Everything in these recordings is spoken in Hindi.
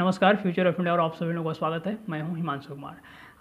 नमस्कार फ्यूचर ऑफ इंडिया और आप सभी लोगों का स्वागत है मैं हूं हिमांशु कुमार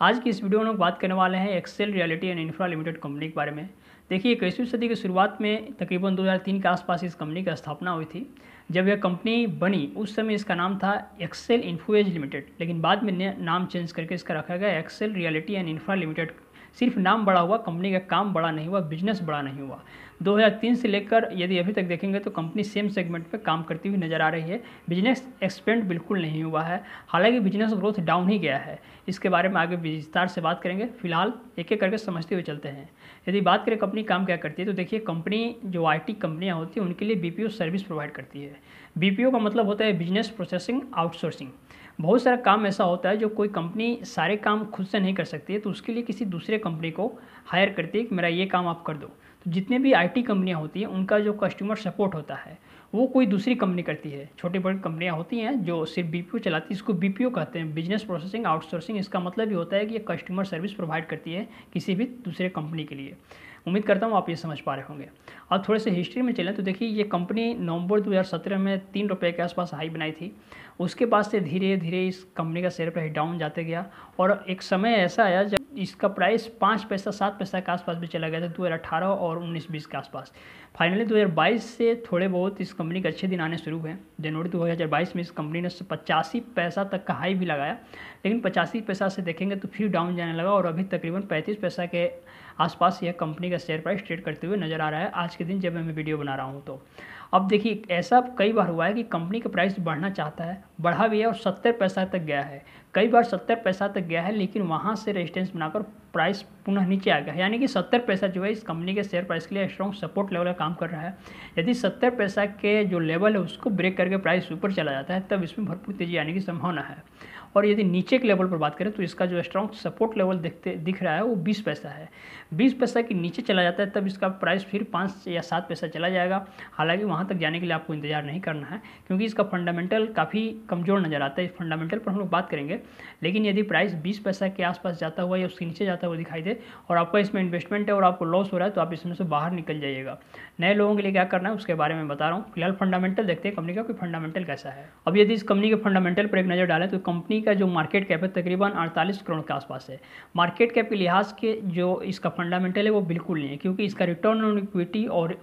आज की इस वीडियो में लोग बात करने वाले हैं Excel Realty and Infra Limited company के बारे में देखिए इक्कीसवीं सदी की शुरुआत में तकरीबन 2003 के आसपास इस कंपनी की स्थापना हुई थी जब यह कंपनी बनी उस समय इसका नाम था एक्सेल इन्फोएज लिमिटेड लेकिन बाद में नाम चेंज करके इसका रखा गया Excel Realty and Infra Limited सिर्फ नाम बड़ा हुआ कंपनी का काम बड़ा नहीं हुआ बिजनेस बड़ा नहीं हुआ 2003 से लेकर यदि अभी तक देखेंगे तो कंपनी सेम सेगमेंट में काम करती हुई नज़र आ रही है बिजनेस एक्सपेंड बिल्कुल नहीं हुआ है हालांकि बिजनेस ग्रोथ डाउन ही गया है इसके बारे में आगे विस्तार से बात करेंगे फिलहाल एक एक करके समझते हुए चलते हैं यदि बात करें कंपनी काम क्या करती है तो देखिए कंपनी जो आई कंपनियाँ होती हैं उनके लिए बी सर्विस प्रोवाइड करती है बी का मतलब होता है बिजनेस प्रोसेसिंग आउटसोर्सिंग बहुत सारा काम ऐसा होता है जो कोई कंपनी सारे काम खुद से नहीं कर सकती है तो उसके लिए किसी दूसरे कंपनी को हायर करती है कि मेरा ये काम आप कर दो तो जितने भी आईटी कंपनियां होती हैं उनका जो कस्टमर सपोर्ट होता है वो कोई दूसरी कंपनी करती है छोटी बड़ी कंपनियाँ होती हैं जो सिर्फ बी चलाती है इसको बी कहते हैं बिजनेस प्रोसेसिंग आउटसोर्सिंग इसका मतलब ये होता है कि ये कस्टमर सर्विस प्रोवाइड करती है किसी भी दूसरे कंपनी के लिए उम्मीद करता हूँ आप ये समझ पा रहे होंगे अब थोड़े से हिस्ट्री में चलें तो देखिए ये कंपनी नवंबर 2017 में तीन रुपये के आसपास हाई बनाई थी उसके बाद से धीरे धीरे इस कंपनी का शेयर प्राइस डाउन जाते गया और एक समय ऐसा आया जब इसका प्राइस पाँच पैसा सात पैसा के आसपास भी चला गया था दो और उन्नीस बीस के आसपास फाइनली दो से थोड़े बहुत इस कंपनी के अच्छे दिन आने शुरू हुए जनवरी दो में इस कंपनी ने पचासी पैसा तक का हाई भी लगाया लेकिन पचासी पैसा से देखेंगे तो फिर डाउन जाने लगा और अभी तकरीबन पैंतीस पैसा के आसपास यह कंपनी का का शेयर प्राइस ट्रेड करते हुए नज़र आ रहा है आज के दिन जब मैं वीडियो बना रहा हूँ तो अब देखिए ऐसा कई बार हुआ है कि कंपनी का प्राइस बढ़ना चाहता है बढ़ा भी है और सत्तर पैसा तक गया है कई बार सत्तर पैसा तक गया है लेकिन वहाँ से रेजिस्टेंस बनाकर प्राइस पुनः नीचे आ गया है यानी कि सत्तर पैसा जो है इस कंपनी के शेयर प्राइस के लिए स्ट्रॉन्ग सपोर्ट लेवल का काम कर रहा है यदि सत्तर पैसा के जो लेवल है उसको ब्रेक करके प्राइस ऊपर चला जाता है तब इसमें भरपूर तेजी आने की संभावना है और यदि नीचे के लेवल पर बात करें तो इसका जो स्ट्रॉन्ग सपोर्ट लेवल देखते दिख रहा है वो बीस पैसा है बीस पैसा के नीचे चला जाता है तब इसका प्राइस फिर पाँच या सात पैसा चला जाएगा हालांकि वहाँ तक जाने के लिए आपको इंतजार नहीं करना है क्योंकि इसका फंडामेंटल काफ़ी कमज़ोर नज़र आता है इस फंडामेंटल पर हम लोग बात करेंगे लेकिन यदि प्राइस बीस पैसा के आसपास जाता हुआ या उसके नीचे जाता हुआ दिखाई दे और आपका इसमें इन्वेस्टमेंट है और आपको लॉस हो रहा है तो आप इसमें से बाहर निकल जाइएगा नए लोगों के लिए क्या करना है उसके बारे में बता रहा हूँ फिलहाल फंडामेंटल देखते हैं कंपनी का कोई फंडामेंटल कैसा है अब यदि इस कंपनी के फंडामेंटल पर एक नज़र डालें तो कंपनी का जो मार्केट कैप है तकरीबन अड़तालीस करोड़ के आसपास है मार्केट कैप के लिहाज के जो इसका फंडामेंटल है वो बिल्कुल नहीं है क्योंकि इसका रिटर्न ऑन इक्विटी और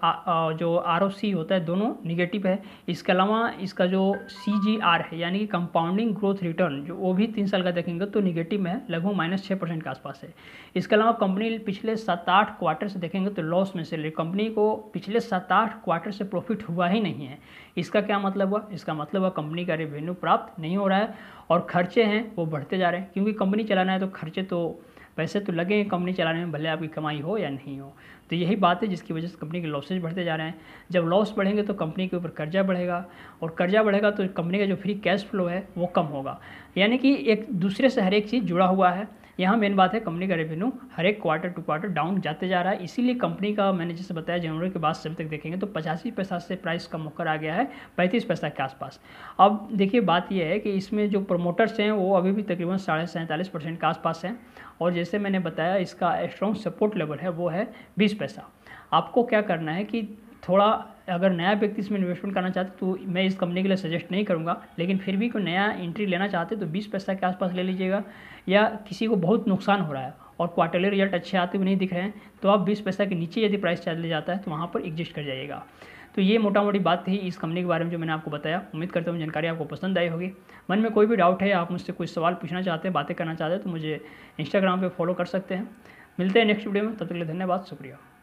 जो आर होता है दोनों निगेटिव है इसके अलावा इसका जो सी है है यानी कि कंपाउंडिंग ग्रोथ रिटर्न जो वो भी तीन साल का देखेंगे तो निगेटिव में है लगभग माइनस छः परसेंट के आसपास है इसके अलावा कंपनी पिछले सात आठ क्वार्टर से देखेंगे तो लॉस में से कंपनी को पिछले सात आठ क्वार्टर से प्रॉफिट हुआ ही नहीं है इसका क्या मतलब हुआ इसका मतलब हुआ कंपनी का रेवेन्यू प्राप्त नहीं हो रहा है और खर्चे हैं वो बढ़ते जा रहे हैं क्योंकि कंपनी चलाना है तो खर्चे तो पैसे तो लगे कंपनी चलाने में भले आपकी कमाई हो या नहीं हो तो यही बात है जिसकी वजह से कंपनी के लॉसेज बढ़ते जा रहे हैं जब लॉस बढ़ेंगे तो कंपनी के ऊपर कर्जा बढ़ेगा और कर्जा बढ़ेगा तो कंपनी का जो फ्री कैश फ्लो है वो कम होगा यानी कि एक दूसरे से हर एक चीज़ जुड़ा हुआ है यहाँ मेन बात है कंपनी का रेवेन्यू हर एक क्वार्टर टू क्वार्टर डाउन जाते जा रहा है इसीलिए कंपनी का मैंने जैसे बताया जनवरी के बाद सभी तक देखेंगे तो पचासी पैसा से प्राइस कम होकर आ गया है पैंतीस पैसा के आसपास अब देखिए बात यह है कि इसमें जो प्रमोटर्स हैं वो अभी भी तकरीबन साढ़े सैंतालीस परसेंट के आसपास हैं और जैसे मैंने बताया इसका स्ट्रॉन्ग सपोर्ट लेवल है वो है बीस पैसा आपको क्या करना है कि थोड़ा अगर नया व्यक्ति इसमें इन्वेस्टमेंट करना चाहते तो मैं इस कंपनी के लिए सजेस्ट नहीं करूँगा लेकिन फिर भी कोई नया एंट्री लेना चाहते तो बीस पैसा के आसपास ले लीजिएगा या किसी को बहुत नुकसान हो रहा है और क्वार्टरली रिजल्ट अच्छे आते हुए नहीं दिख रहे हैं तो आप बीस पैसा के नीचे यदि प्राइस चले जाता है तो वहाँ पर एग्जिस्ट कर जाइएगा तो ये मोटा मोटी बात थी इस कंपनी के बारे में जो मैंने आपको बताया उम्मीद करता हूँ जानकारी आपको पसंद आई होगी मन में कोई भी डाउट है आप मुझसे कुछ सवाल पूछना चाहते हैं बातें करना चाहते हैं तो मुझे इंस्टाग्राम पर फॉलो कर सकते हैं मिलते हैं नेक्स्ट वीडियो में तब तक के लिए धन्यवाद शुक्रिया